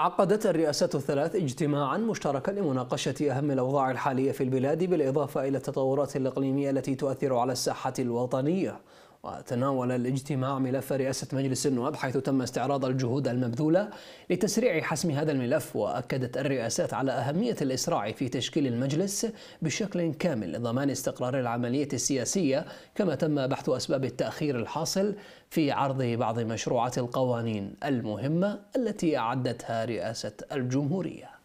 عقدت الرئاسات الثلاث اجتماعا مشتركا لمناقشة أهم الأوضاع الحالية في البلاد بالإضافة إلى التطورات الإقليمية التي تؤثر على الساحة الوطنية وتناول الاجتماع ملف رئاسة مجلس النواب حيث تم استعراض الجهود المبذولة لتسريع حسم هذا الملف وأكدت الرئاسات على أهمية الإسراع في تشكيل المجلس بشكل كامل لضمان استقرار العملية السياسية كما تم بحث أسباب التأخير الحاصل في عرض بعض مشروعات القوانين المهمة التي أعدتها رئاسة الجمهورية